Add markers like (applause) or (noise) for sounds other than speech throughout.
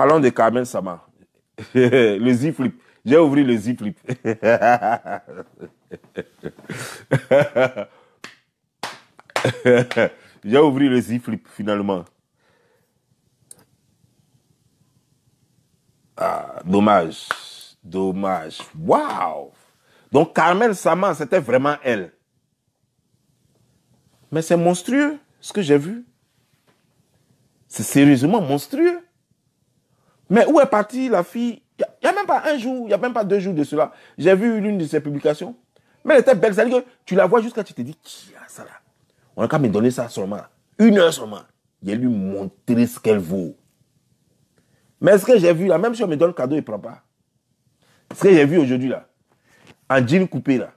Parlons de Carmen Sama. (laughs) le Z-Flip. J'ai ouvert le Z-Flip. (laughs) J'ai ouvert le Z-Flip finalement. Ah, dommage. Dommage. Waouh! Donc Carmel Sama, c'était vraiment elle. Mais c'est monstrueux ce que j'ai vu. C'est sérieusement monstrueux. Mais où est partie la fille Il n'y a, même pas un jour, il n'y a même pas deux jours de cela. J'ai vu l'une de ses publications. Mais elle était belle, que tu la vois jusqu'à tu te dis, qui a ça là On a qu'à me donner ça seulement. Une heure seulement. J'ai lui montré ce qu'elle vaut. Mais ce que j'ai vu là, même si on me donne cadeau, il ne prend pas. Ce que j'ai vu aujourd'hui là, en jean coupé là,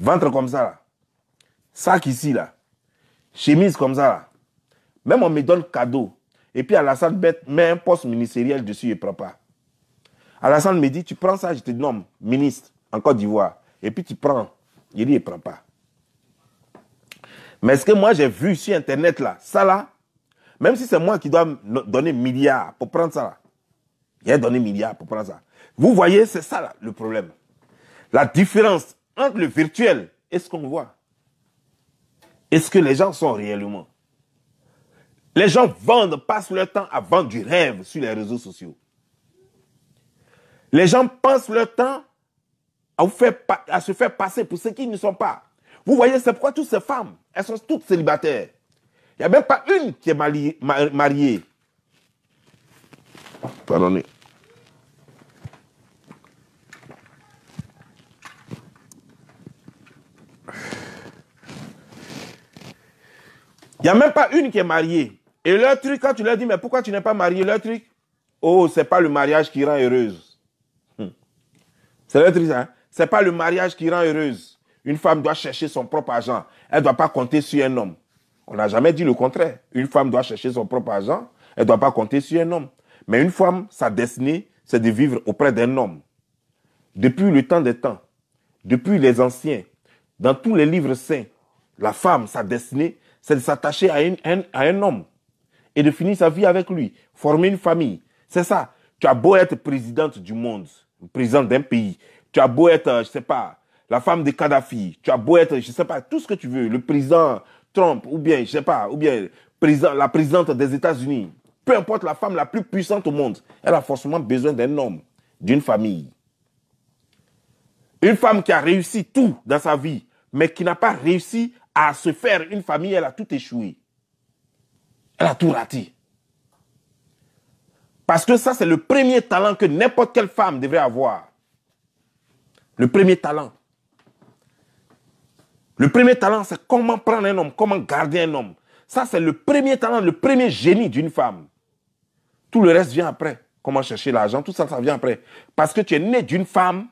ventre comme ça là, sac ici là, chemise comme ça là, même on me donne cadeau, et puis Alassane Bête met un poste ministériel dessus et prend pas. Alassane me dit, tu prends ça, je te nomme ministre en Côte d'Ivoire. Et puis tu prends. Il dit, il ne prend pas. Mais ce que moi j'ai vu sur Internet là, ça là, même si c'est moi qui dois donner milliards pour prendre ça là, a donné milliards pour prendre ça. Vous voyez, c'est ça le problème. La différence entre le virtuel et ce qu'on voit. Est-ce que les gens sont réellement les gens vendent, passent leur temps à vendre du rêve sur les réseaux sociaux. Les gens passent leur temps à, se faire passer pour ceux qui ne sont pas. Vous voyez, c'est pourquoi toutes ces femmes, elles sont toutes célibataires. Il n'y a même pas une qui est mariée. mariée. Pardonnez. Il n'y a même pas une qui est mariée. Et leur truc, quand tu leur dis, mais pourquoi tu n'es pas marié, leur truc, oh, c'est pas le mariage qui rend heureuse. Hmm. C'est leur truc, hein. C'est pas le mariage qui rend heureuse. Une femme doit chercher son propre argent. Elle ne doit pas compter sur un homme. On n'a jamais dit le contraire. Une femme doit chercher son propre argent. Elle ne doit pas compter sur un homme. Mais une femme, sa destinée, c'est de vivre auprès d'un homme. Depuis le temps des temps, depuis les anciens, dans tous les livres saints, la femme, sa destinée, c'est de s'attacher à, à un homme et de finir sa vie avec lui, former une famille. C'est ça. Tu as beau être présidente du monde, présidente d'un pays, tu as beau être, je sais pas, la femme de Kadhafi, tu as beau être, je sais pas, tout ce que tu veux, le président Trump, ou bien, je sais pas, ou bien la présidente des États-Unis, peu importe la femme la plus puissante au monde, elle a forcément besoin d'un homme, d'une famille. Une femme qui a réussi tout dans sa vie, mais qui n'a pas réussi à se faire une famille, elle a tout échoué. Elle a tout raté. Parce que ça, c'est le premier talent que n'importe quelle femme devrait avoir. Le premier talent. Le premier talent, c'est comment prendre un homme, comment garder un homme. Ça, c'est le premier talent, le premier génie d'une femme. Tout le reste vient après. Comment chercher l'argent, tout ça, ça vient après. Parce que tu es né d'une femme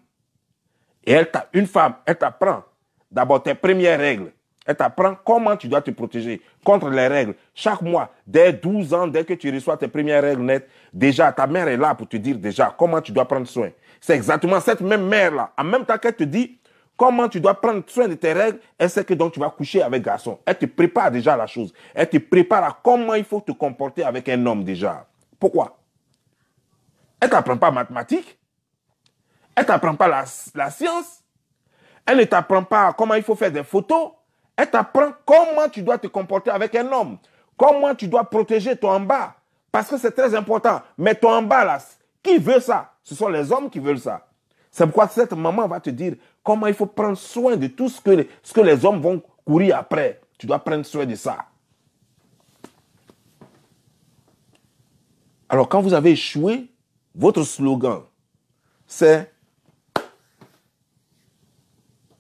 et elle t'a une femme, elle t'apprend d'abord tes premières règles. Elle t'apprend comment tu dois te protéger contre les règles. Chaque mois, dès 12 ans, dès que tu reçois tes premières règles nettes, déjà, ta mère est là pour te dire déjà comment tu dois prendre soin. C'est exactement cette même mère-là. En même temps qu'elle te dit comment tu dois prendre soin de tes règles, elle sait que donc tu vas coucher avec garçon. Elle te prépare déjà la chose. Elle te prépare à comment il faut te comporter avec un homme déjà. Pourquoi Elle ne t'apprend pas mathématiques. Elle ne t'apprend pas la, la science. Elle ne t'apprend pas comment il faut faire des photos. Elle t'apprend comment tu dois te comporter avec un homme, comment tu dois protéger ton en bas, parce que c'est très important. Mais ton en bas, là, qui veut ça Ce sont les hommes qui veulent ça. C'est pourquoi cette maman va te dire comment il faut prendre soin de tout ce que, ce que les hommes vont courir après. Tu dois prendre soin de ça. Alors quand vous avez échoué, votre slogan, c'est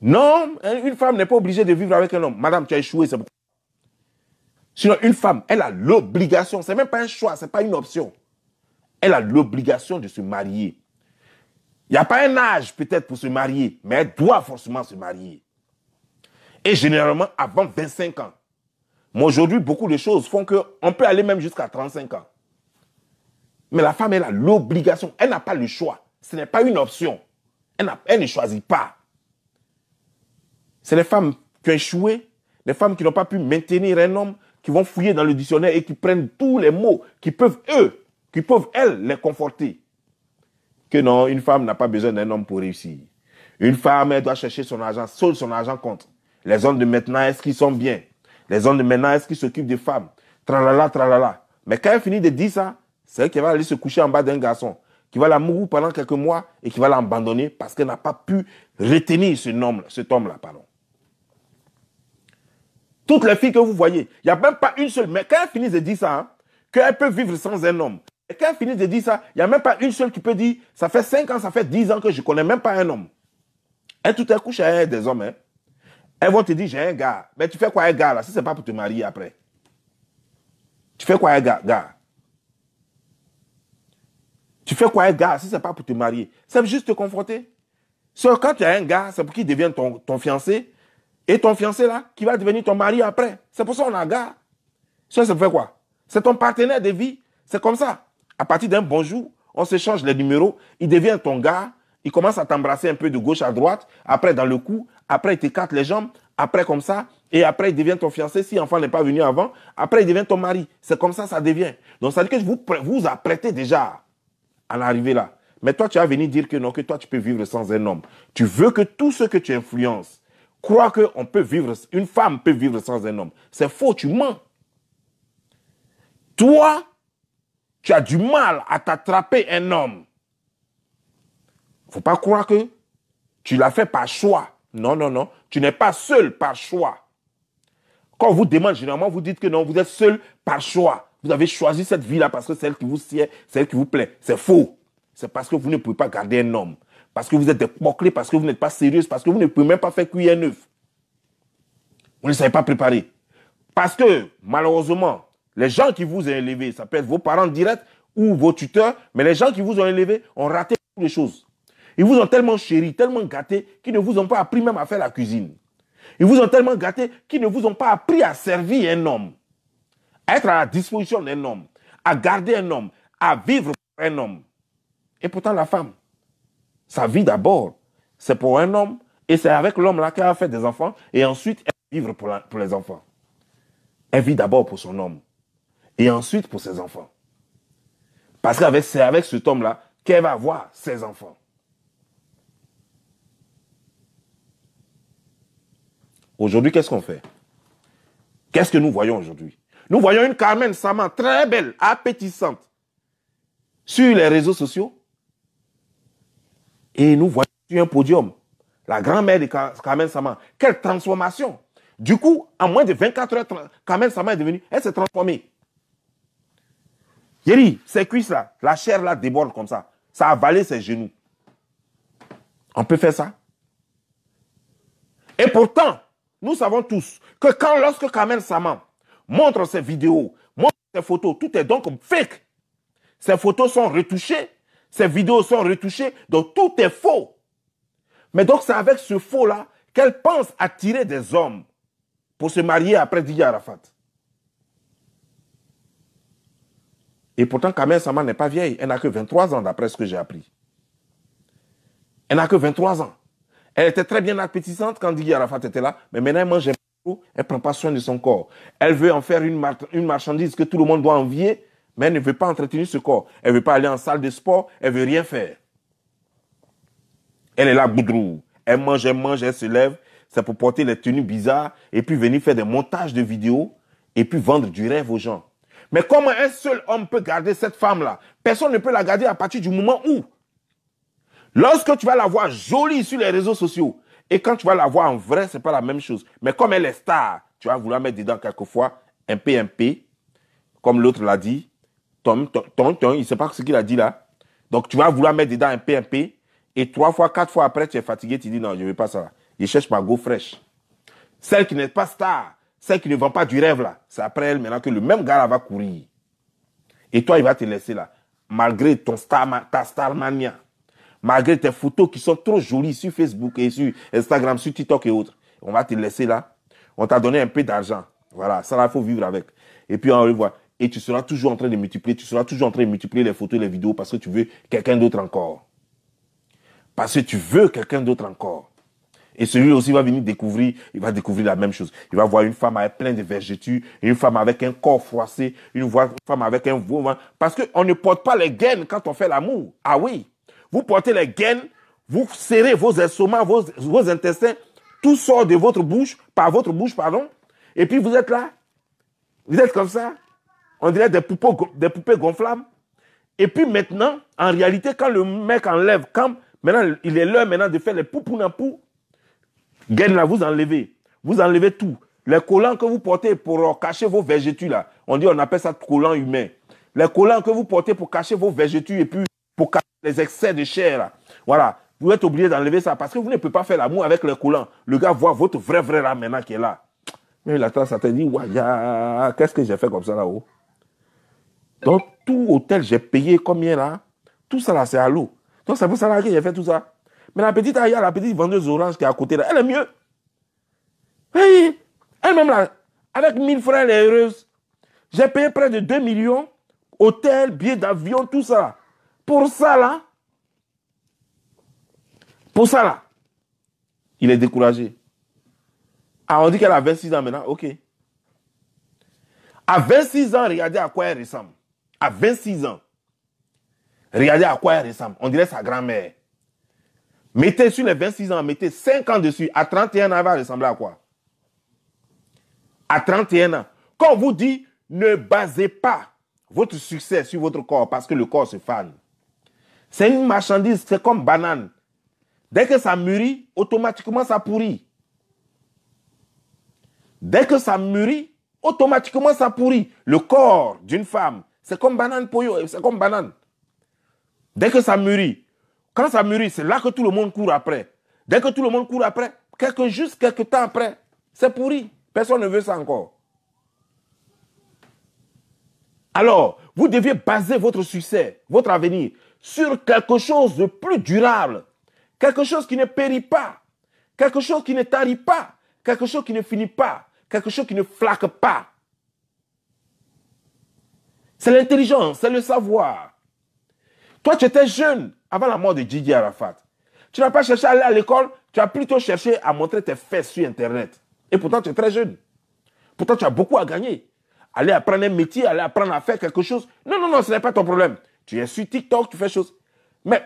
non, une femme n'est pas obligée de vivre avec un homme. Madame, tu as échoué, Sinon, une femme, elle a l'obligation, c'est même pas un choix, c'est pas une option. Elle a l'obligation de se marier. Il n'y a pas un âge peut-être pour se marier, mais elle doit forcément se marier. Et généralement avant 25 ans. Mais aujourd'hui, beaucoup de choses font qu'on peut aller même jusqu'à 35 ans. Mais la femme, elle a l'obligation, elle n'a pas le choix. Ce n'est pas une option. elle ne choisit pas. C'est les femmes qui ont échoué, les femmes qui n'ont pas pu maintenir un homme, qui vont fouiller dans le dictionnaire et qui prennent tous les mots qui peuvent, eux, qui peuvent, elles, les conforter. Que non, une femme n'a pas besoin d'un homme pour réussir. Une femme, elle doit chercher son argent, seul son argent contre. Les hommes de maintenant, est-ce qu'ils sont bien Les hommes de maintenant, est-ce qu'ils s'occupent des femmes Tralala, tralala. Mais quand elle finit de dire ça, c'est elle qui va aller se coucher en bas d'un garçon, qui va la mourir pendant quelques mois et qui va l'abandonner parce qu'elle n'a pas pu retenir ce homme cet homme-là, pardon. Toutes les filles que vous voyez, il n'y a même pas une seule. Mais quand elles finissent de dire ça, hein, qu'elle qu'elles peuvent vivre sans un homme. Et quand elles finissent de dire ça, il n'y a même pas une seule qui peut dire ça fait 5 ans, ça fait 10 ans que je ne connais même pas un homme. Et tout à coup, chez des hommes, hein, elles vont te dire j'ai un gars. Mais tu fais quoi un gars là si ce n'est pas pour te marier après Tu fais quoi un gars, Tu fais quoi un gars si ce n'est pas pour te marier C'est juste te confronter. Sauf quand tu as un gars, c'est pour qu'il devienne ton fiancé et ton fiancé là, qui va devenir ton mari après. C'est pour ça qu'on gars. Ça, ça fait quoi C'est ton partenaire de vie. C'est comme ça. À partir d'un bonjour, on s'échange les numéros. Il devient ton gars. Il commence à t'embrasser un peu de gauche à droite. Après, dans le cou. Après, il t'écarte les jambes. Après, comme ça. Et après, il devient ton fiancé si l'enfant n'est pas venu avant. Après, il devient ton mari. C'est comme ça, ça devient. Donc, ça veut dire que vous vous apprêtez déjà à l'arrivée là. Mais toi, tu vas venu dire que non, que toi, tu peux vivre sans un homme. Tu veux que tout ce que tu influences Crois qu'on peut vivre, une femme peut vivre sans un homme, c'est faux, tu mens. Toi, tu as du mal à t'attraper un homme. Faut pas croire que tu l'as fait par choix. Non, non, non. Tu n'es pas seul par choix. Quand on vous demande, généralement, vous dites que non, vous êtes seul par choix. Vous avez choisi cette vie-là parce que c'est celle qui vous sied, celle qui vous plaît. C'est faux. C'est parce que vous ne pouvez pas garder un homme parce que vous êtes des parce que vous n'êtes pas sérieux, parce que vous ne pouvez même pas faire cuire un œuf. Vous ne savez pas préparer. Parce que, malheureusement, les gens qui vous ont élevé, ça peut être vos parents directs ou vos tuteurs, mais les gens qui vous ont élevé ont raté toutes les choses. Ils vous ont tellement chéri, tellement gâté, qu'ils ne vous ont pas appris même à faire la cuisine. Ils vous ont tellement gâté qu'ils ne vous ont pas appris à servir un homme, à être à la disposition d'un homme, à garder un homme, à vivre pour un homme. Et pourtant, la femme, sa vie d'abord. C'est pour un homme et c'est avec l'homme-là qu'elle a fait des enfants et ensuite elle vivre pour, les enfants. Elle vit d'abord pour son homme et ensuite pour ses enfants. Parce que c'est avec cet homme-là qu'elle va avoir ses enfants. Aujourd'hui, qu'est-ce qu'on fait Qu'est-ce que nous voyons aujourd'hui Nous voyons une Carmen Saman très belle, appétissante, sur les réseaux sociaux, et nous voyons sur un podium la grand-mère de Kamel Sama. Quelle transformation Du coup, en moins de 24 heures, Kamel Sama est devenue, elle s'est transformée. Yeri, ses cuisses-là, la chair-là déborde comme ça. Ça a avalé ses genoux. On peut faire ça Et pourtant, nous savons tous que quand, lorsque Kamel Sama montre ses vidéos, montre ses photos, tout est donc fake. Ses photos sont retouchées ces vidéos sont retouchées, donc tout est faux. Mais donc c'est avec ce faux-là qu'elle pense attirer des hommes pour se marier après Didier Arafat. Et pourtant, Kamel Sama n'est pas vieille. Elle n'a que 23 ans, d'après ce que j'ai appris. Elle n'a que 23 ans. Elle était très bien appétissante quand Didier Arafat était là, mais maintenant elle mange elle ne prend pas soin de son corps. Elle veut en faire une marchandise que tout le monde doit envier mais elle ne veut pas entretenir ce corps. Elle ne veut pas aller en salle de sport, elle ne veut rien faire. Elle est là, boudrou. Elle mange, elle mange, elle se lève. C'est pour porter les tenues bizarres et puis venir faire des montages de vidéos et puis vendre du rêve aux gens. Mais comment un seul homme peut garder cette femme-là Personne ne peut la garder à partir du moment où. Lorsque tu vas la voir jolie sur les réseaux sociaux et quand tu vas la voir en vrai, c'est pas la même chose. Mais comme elle est star, tu vas vouloir mettre dedans quelquefois un PMP, comme l'autre l'a dit, il ne sait pas ce qu'il a dit là. Donc tu vas vouloir mettre dedans un PMP. et trois fois, quatre fois après, tu es fatigué, tu dis non, je ne veux pas ça. Il cherche ma go fraîche. Celle qui n'est pas star, celle qui ne vend pas du rêve là, c'est après elle maintenant que le même gars là va courir. Et toi, il va te laisser là, malgré ton star, ta starmania, malgré tes photos qui sont trop jolies sur Facebook et sur Instagram, sur TikTok et autres. On va te laisser là. On t'a donné un peu d'argent. Voilà, ça là, il faut vivre avec. Et puis on revoit et tu seras toujours en train de multiplier, tu seras toujours en train de multiplier les photos et les vidéos parce que tu veux quelqu'un d'autre encore. Parce que tu veux quelqu'un d'autre encore. Et celui aussi va venir découvrir, il va découvrir la même chose. Il va voir une femme avec plein de vergetures, une femme avec un corps froissé, une femme avec un vent. Parce qu'on ne porte pas les gaines quand on fait l'amour. Ah oui. Vous portez les gaines, vous serrez vos estomacs, vos intestins, tout sort de votre bouche, par votre bouche, pardon. Et puis vous êtes là. Vous êtes comme ça. On dirait des poupées, des gonflables. Et puis maintenant, en réalité, quand le mec enlève, quand maintenant il est l'heure maintenant de faire les poupounapou, gain là, vous enlevez. Vous enlevez tout. Les collants que vous portez pour euh, cacher vos végétus. là, on dit on appelle ça collant humain. Les collants que vous portez pour cacher vos végétus et puis pour cacher les excès de chair là. Voilà. Vous êtes obligé d'enlever ça parce que vous ne pouvez pas faire l'amour avec les collants. Le gars voit votre vrai vrai là maintenant qui est là. Mais il attend ça te dit, qu'est-ce que j'ai fait comme ça là-haut? Donc, tout hôtel, j'ai payé combien là Tout ça là, c'est à l'eau. Donc, c'est pour ça là que j'ai fait tout ça. Mais la petite, aïe, la petite vendeuse orange qui est à côté là. Elle est mieux. Oui, elle-même là, avec 1000 francs, elle est heureuse. J'ai payé près de 2 millions, hôtel, billets d'avion, tout ça. Pour ça là, pour ça là, il est découragé. Ah, on dit qu'elle a 26 ans maintenant, ok. À 26 ans, regardez à quoi elle ressemble à 26 ans. Regardez à quoi elle ressemble. On dirait sa grand-mère. Mettez sur les 26 ans, mettez 5 ans dessus. À 31 ans, elle va ressembler à quoi À 31 ans. Quand on vous dit, ne basez pas votre succès sur votre corps parce que le corps se fane. C'est une marchandise, c'est comme banane. Dès que ça mûrit, automatiquement ça pourrit. Dès que ça mûrit, automatiquement ça pourrit. Le corps d'une femme c'est comme banane pour eux, c'est comme banane. Dès que ça mûrit, quand ça mûrit, c'est là que tout le monde court après. Dès que tout le monde court après, quelques juste quelques temps après, c'est pourri. Personne ne veut ça encore. Alors, vous deviez baser votre succès, votre avenir, sur quelque chose de plus durable, quelque chose qui ne périt pas, quelque chose qui ne tarit pas, quelque chose qui ne finit pas, quelque chose qui ne flaque pas, c'est l'intelligence, c'est le savoir. Toi, tu étais jeune avant la mort de Gigi Arafat. Tu n'as pas cherché à aller à l'école, tu as plutôt cherché à montrer tes fesses sur Internet. Et pourtant, tu es très jeune. Pourtant, tu as beaucoup à gagner. Aller apprendre un métier, aller apprendre à faire quelque chose. Non, non, non, ce n'est pas ton problème. Tu es sur TikTok, tu fais choses. Mais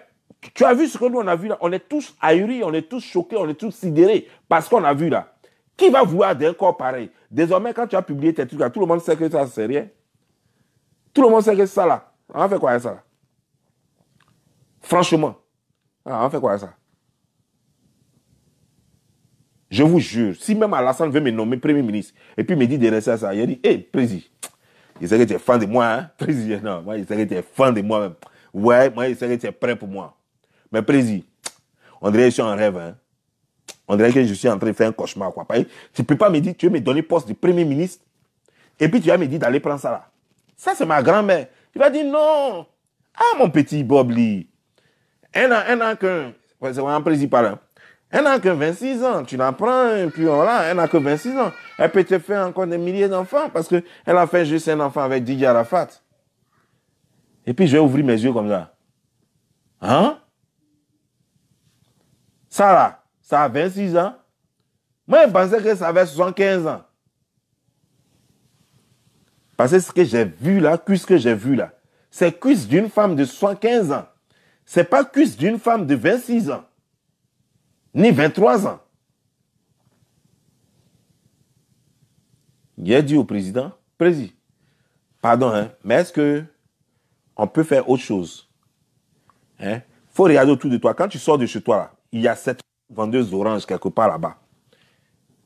tu as vu ce que nous, on a vu là. On est tous ahuris, on est tous choqués, on est tous sidérés parce qu'on a vu là. Qui va vouloir d'un corps pareil Désormais, quand tu as publié tes trucs là, tout le monde sait que ça, c'est rien. Tout le monde sait que c'est ça là. On va faire quoi avec ça là Franchement, on va faire quoi avec ça Je vous jure, si même Alassane veut me nommer Premier ministre et puis me dit de rester à ça, il a dit Hé, hey, Président, il sait que tu es fan de moi, hein (laughs) Président, non, moi, il sait que tu es fan de moi-même. Ouais, moi, il sait que tu es prêt pour moi. Mais Président, on dirait que je suis en rêve, hein on dirait que je suis en train de faire un cauchemar, quoi. Tu peux pas me dire, tu veux me donner poste de premier ministre, et puis tu vas me dire d'aller prendre ça là. Ça, c'est ma grand-mère. Tu vas dire non. Ah, mon petit Bob Lee. Un an, qu'un. C'est un principal. par là. Elle n'a que 26 ans. Tu l'apprends, et puis voilà, elle n'a que 26 ans. Elle peut te faire encore des milliers d'enfants parce qu'elle a fait juste un enfant avec Didier Arafat. Et puis je vais ouvrir mes yeux comme ça. Hein? Ça là, ça a 26 ans. Moi, je pensais que ça avait 75 ans. Parce que ce que j'ai vu là, cuisse que j'ai vu là, c'est cuisse d'une femme de 115 ans. C'est pas cuisse d'une femme de 26 ans. Ni 23 ans. J'ai dit au président, président, pardon, hein, mais est-ce que on peut faire autre chose? Hein? Faut regarder autour de toi. Quand tu sors de chez toi, il y a cette vendeuse orange quelque part là-bas.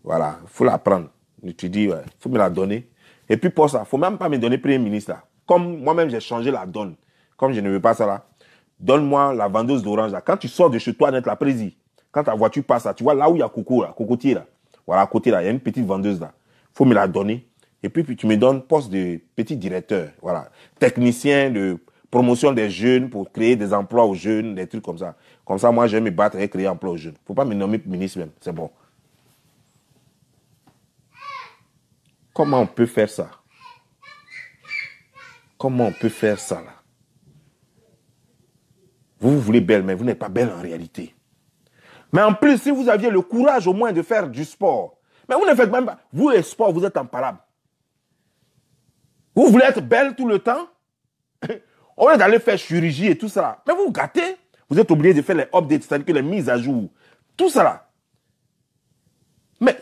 Voilà, faut la prendre. tu dis, faut me la donner. Et puis pour ça, il ne faut même pas me donner Premier ministre. Comme moi-même, j'ai changé la donne. Comme je ne veux pas ça là. Donne-moi la vendeuse d'orange là. Quand tu sors de chez toi d'être la présie, quand ta voiture passe là, tu vois là où il y a Coco là, cocotier Voilà, à côté là, il y a une petite vendeuse là. Faut me la donner. Et puis, puis tu me donnes poste de petit directeur. Voilà. Technicien de promotion des jeunes pour créer des emplois aux jeunes, des trucs comme ça. Comme ça, moi, je vais me battre et créer emploi aux jeunes. Il ne Faut pas me nommer ministre même. C'est bon. Comment on peut faire ça Comment on peut faire ça là Vous vous voulez belle, mais vous n'êtes pas belle en réalité. Mais en plus, si vous aviez le courage au moins de faire du sport, mais vous ne faites même pas. Vous, et sport, vous êtes imparable. Vous voulez être belle tout le temps (laughs) On lieu d'aller faire chirurgie et tout ça. Mais vous vous gâtez. Vous êtes obligé de faire les updates, c'est-à-dire que les mises à jour. Tout ça. Mais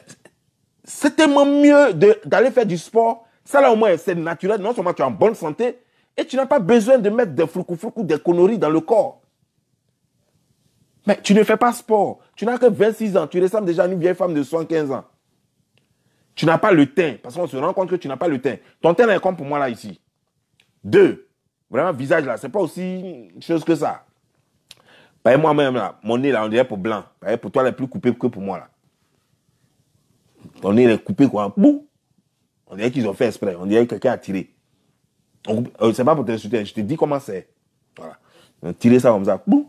c'est tellement mieux d'aller faire du sport. Ça, là, au moins, c'est naturel. Non seulement tu es en bonne santé, et tu n'as pas besoin de mettre des floucou des conneries dans le corps. Mais tu ne fais pas sport. Tu n'as que 26 ans. Tu ressembles déjà à une vieille femme de 115 ans. Tu n'as pas le teint. Parce qu'on se rend compte que tu n'as pas le teint. Ton teint est comme pour moi, là, ici. Deux. Vraiment, visage, là, c'est pas aussi chose que ça. moi-même, là, mon nez, là, on dirait pour blanc. pour toi, il est plus coupé que pour moi, là. On est coupé, quoi. Boum On dirait qu'ils ont fait exprès. On dirait que quelqu'un a tiré. Ce euh, c'est pas pour te t'insulter, je te dis comment c'est. Voilà. Tirez tirer ça comme ça. Boum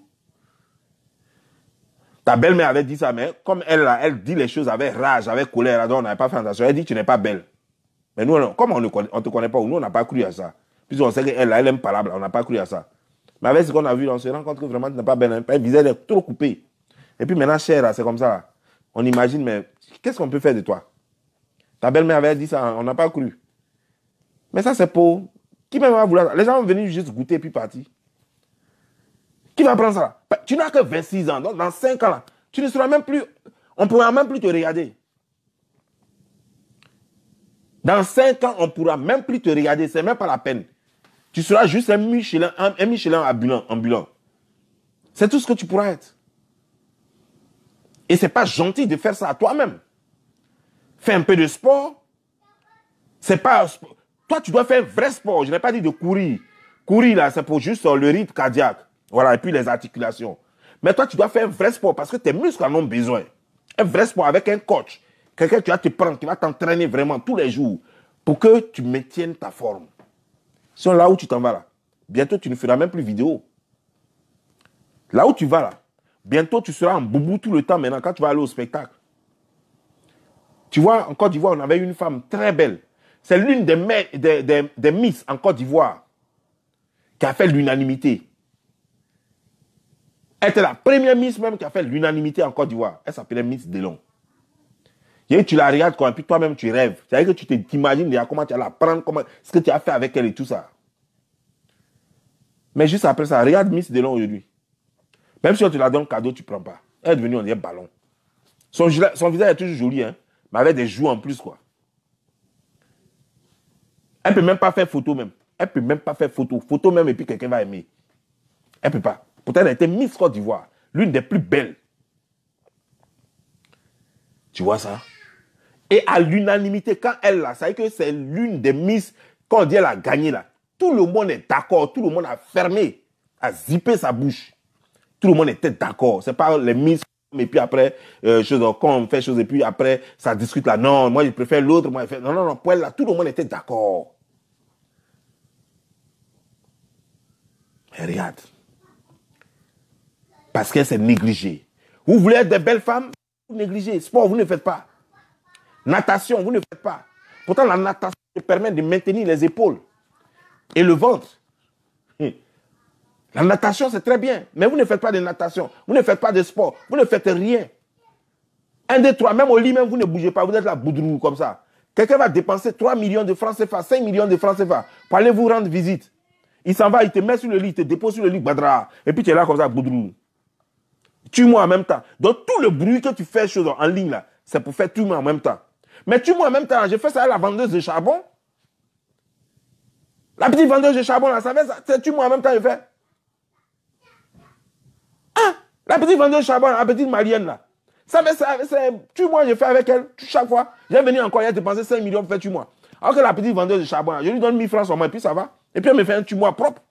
ta belle-mère avait dit ça, mais comme elle, elle dit les choses avec rage, avec colère, donc on n'avait pas fait attention. Elle dit, tu n'es pas belle. Mais nous, non. comme on ne te connaît pas, nous, on n'a pas cru à ça. Puisqu'on sait qu'elle, elle aime parable, on n'a pas cru à ça. Mais avec ce qu'on a vu, on se rend compte que vraiment, tu n'es pas belle. Hein. Elle visait, elle trop coupée. Et puis maintenant, chère, c'est comme ça. On imagine, mais qu'est-ce qu'on peut faire de toi Ta belle-mère avait dit ça, on n'a pas cru. Mais ça, c'est pour. Qui même va vouloir ça Les gens vont venir juste goûter et puis partir. Qui va prendre ça Tu n'as que 26 ans. dans 5 ans, tu ne seras même plus. On ne pourra même plus te regarder. Dans 5 ans, on ne pourra même plus te regarder. Ce n'est même pas la peine. Tu seras juste un Michelin, ambulant. C'est tout ce que tu pourras être. Et c'est pas gentil de faire ça à toi-même. Fais un peu de sport. C'est pas, toi, tu dois faire un vrai sport. Je n'ai pas dit de courir. Courir, là, c'est pour juste euh, le rythme cardiaque. Voilà. Et puis les articulations. Mais toi, tu dois faire un vrai sport parce que tes muscles en ont besoin. Un vrai sport avec un coach. Quelqu'un qui va te prendre, qui va t'entraîner vraiment tous les jours pour que tu maintiennes ta forme. Sinon, là où tu t'en vas là, bientôt tu ne feras même plus vidéo. Là où tu vas là, Bientôt, tu seras en boubou tout le temps maintenant quand tu vas aller au spectacle. Tu vois, en Côte d'Ivoire, on avait une femme très belle. C'est l'une des, des, Miss en Côte d'Ivoire qui a fait l'unanimité. Elle était la première Miss même qui a fait l'unanimité en Côte d'Ivoire. Elle s'appelait Miss Delon. tu la regardes quand puis toi-même tu rêves. cest à que tu t'imagines comment tu vas la prendre, ce que tu as fait avec elle et tout ça. Mais juste après ça, regarde Miss Delon aujourd'hui. Même si on te la donne cadeau, tu ne prends pas. Elle est devenue, on dirait, ballon. Son, visage est toujours joli, hein, mais avec des joues en plus, quoi. Elle ne peut même pas faire photo, même. Elle ne peut même pas faire photo. Photo même, et puis quelqu'un va aimer. Elle ne peut pas. Pourtant, elle a été Miss Côte d'Ivoire. L'une des plus belles. Tu vois ça Et à l'unanimité, quand elle là, dire que c'est l'une des Miss, quand on dit elle a gagné là, tout le monde est d'accord, tout le monde a fermé, a zippé sa bouche. Tout le monde était d'accord. C'est pas les mises et puis après, euh, chose, euh, quand on fait choses. et puis après, ça discute là. Non, moi, je préfère l'autre. Moi, je fais. Non, non, non, pour elle, là, tout le monde était d'accord. regarde. Parce que c'est négligé. Vous voulez être des belles femmes Vous négligez. Sport, vous ne faites pas. Natation, vous ne faites pas. Pourtant, la natation permet de maintenir les épaules et le ventre. La natation, c'est très bien, mais vous ne faites pas de natation, vous ne faites pas de sport, vous ne faites rien. Un, deux, trois, même au lit, même vous ne bougez pas, vous êtes là boudrou comme ça. Quelqu'un va dépenser 3 millions de francs CFA, 5 millions de francs CFA pour aller vous rendre visite. Il s'en va, il te met sur le lit, il te dépose sur le lit, badra. Et puis tu es là comme ça, boudrou. Tue-moi en même temps. Donc tout le bruit que tu fais en ligne là, c'est pour faire tue-moi en même temps. Mais tue-moi en même temps, j'ai fait ça à la vendeuse de charbon. La petite vendeuse de charbon là, ça fait ça. Tue-moi en même temps, je fais. La petite vendeuse de charbon, la petite Marianne là. Ça, ça, tu moi, je fais avec elle chaque fois. J'ai venu encore a dépensé 5 millions pour faire tu moi. Alors que la petite vendeuse de charbon, je lui donne 1000 francs sur moi et puis ça va. Et puis elle me fait un tu moi propre.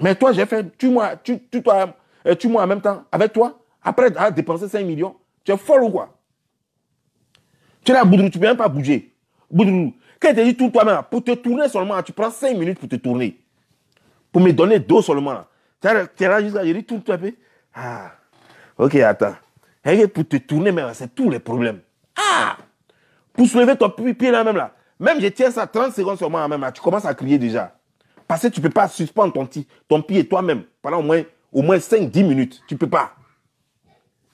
Mais toi, j'ai fait tu moi, tu, toi, euh, tu moi en même temps avec toi. Après à dépenser 5 millions, tu es folle ou quoi Tu es là, Boudrou, tu ne peux même pas bouger. Boudrou, quand tu dit tout toi-même, pour te tourner seulement, tu prends 5 minutes pour te tourner. Pour me donner dos seulement. là. Tu es là jusqu'à, je dis, tourne tout un peu. Ah, ok, attends. pour te tourner, c'est tous les problèmes. Ah! Pour soulever ton pied là, même là. Même je tiens ça 30 secondes moi même là. Tu commences à crier déjà. Parce que tu ne peux pas suspendre ton, ton pied toi-même pendant au moins, au moins 5-10 minutes. Tu ne peux pas.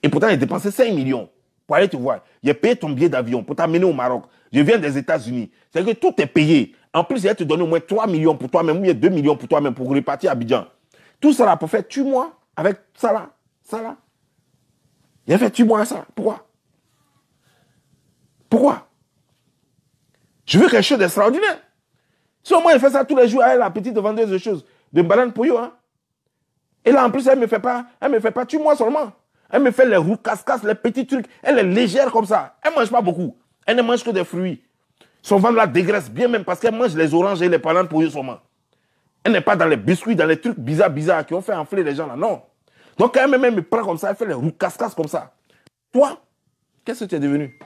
Et pourtant, j'ai dépensé 5 millions pour aller te voir. J'ai payé ton billet d'avion pour t'amener au Maroc. Je viens des États-Unis. C'est que tout est payé. En plus, j'ai te donner au moins 3 millions pour toi-même ou 2 millions pour toi-même pour repartir à Abidjan. Tout ça là pour faire tue-moi avec ça là, ça là. Il a fait tue-moi ça. Pourquoi Pourquoi Je veux quelque chose d'extraordinaire. Si au moins elle fait ça tous les jours, elle, la petite vendeuse de choses, de bananes pour hein. Et là, en plus, elle me fait pas, elle me fait pas tue-moi seulement. Elle me fait les roues casse-casse, les petits trucs. Elle est légère comme ça. Elle mange pas beaucoup. Elle ne mange que des fruits. Son ventre la dégraisse bien même parce qu'elle mange les oranges et les bananes pour eux seulement. Elle n'est pas dans les biscuits, dans les trucs bizarres, bizarres qui ont fait enfler les gens là. Non. Donc quand elle me prend comme ça, elle fait les roues casse, comme ça. Toi, qu'est-ce que tu es devenu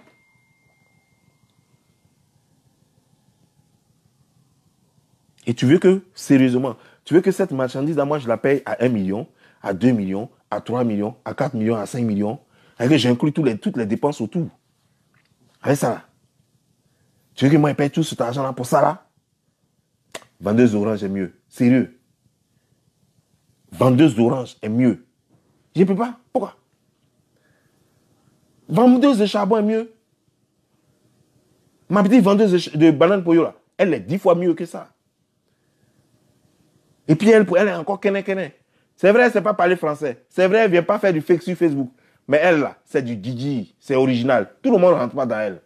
Et tu veux que, sérieusement, tu veux que cette marchandise, là, moi, je la paye à 1 million, à 2 millions, à 3 millions, à 4 millions, à 5 millions. Et que j'inclus toutes les, toutes les dépenses autour. Avec ça, là. Tu veux que moi, je paye tout cet argent-là pour ça, là Vendeuse d'orange est mieux. Sérieux. Vendeuse d'orange est mieux. Je ne peux pas. Pourquoi Vendeuse de charbon est mieux. Ma petite vendeuse de banane pour là, elle est dix fois mieux que ça. Et puis elle, elle est encore kené kené. C'est vrai, elle ne sait pas parler français. C'est vrai, elle ne vient pas faire du fake sur Facebook. Mais elle là, c'est du DJ. C'est original. Tout le monde ne rentre pas dans elle.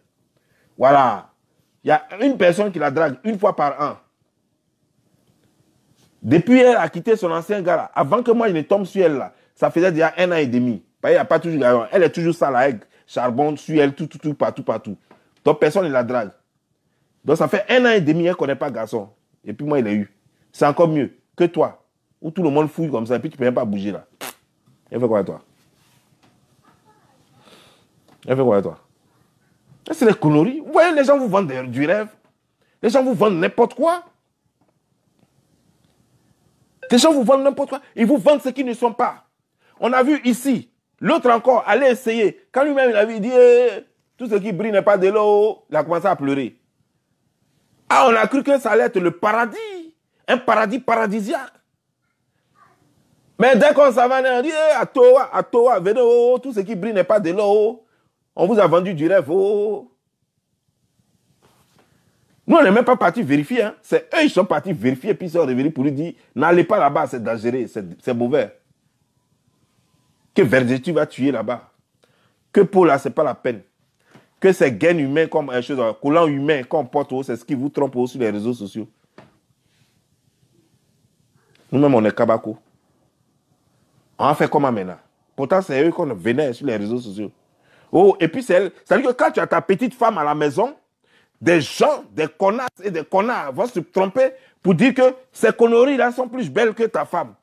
Voilà. Il y a une personne qui la drague une fois par an. Depuis, elle a quitté son ancien gars là. Avant que moi, je ne tombe sur elle là. Ça faisait déjà un an et demi. Bah, a pas toujours Elle est toujours sale avec charbon, sur elle, tout, tout, tout, partout, partout. Donc, personne ne la drague. Donc, ça fait un an et demi, elle ne connaît pas garçon. Et puis, moi, il l'a eu. C'est encore mieux que toi. Où tout le monde fouille comme ça. Et puis, tu ne peux même pas bouger là. Elle fait quoi toi Elle fait quoi toi C'est des conneries. Vous voyez, les gens vous vendent du rêve. Les gens vous vendent n'importe quoi. Les gens vous vendent n'importe quoi. Ils vous vendent ce qu'ils ne sont pas. On a vu ici, l'autre encore aller essayer. Quand lui-même, il avait dit, eh, eh, tout ce qui brille n'est pas de l'eau, il a commencé à pleurer. Ah, on a cru que ça allait être le paradis. Un paradis paradisiaque. Mais dès qu'on s'en va, on dit, eh, à toi, à toi, venez, oh, oh, oh, tout ce qui brille n'est pas de l'eau. On vous a vendu du rêve, nous, on n'est même pas parti vérifier. Hein. C'est eux, ils sont partis vérifier, puis ils sont revenus pour lui dire N'allez pas là-bas, c'est dangereux, c'est mauvais. Que Verdetu va tuer là-bas. Que Paul, là, c'est pas la peine. Que ces gains humains, comme un euh, chose, euh, collant humain qu'on porte, c'est ce qui vous trompe sur les réseaux sociaux. Nous-mêmes, on est kabako. On a fait comment maintenant Pourtant, c'est eux qu'on venait sur les réseaux sociaux. Oh, et puis, c'est elle. C'est-à-dire que quand tu as ta petite femme à la maison, des gens, des connards et des connards vont se tromper pour dire que ces conneries-là sont plus belles que ta femme.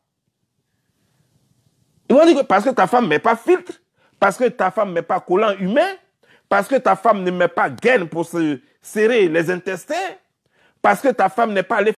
Ils vont dire que parce que ta femme ne met pas filtre, parce que ta femme ne met pas collant humain, parce que ta femme ne met pas gaine pour se serrer les intestins, parce que ta femme n'est pas allée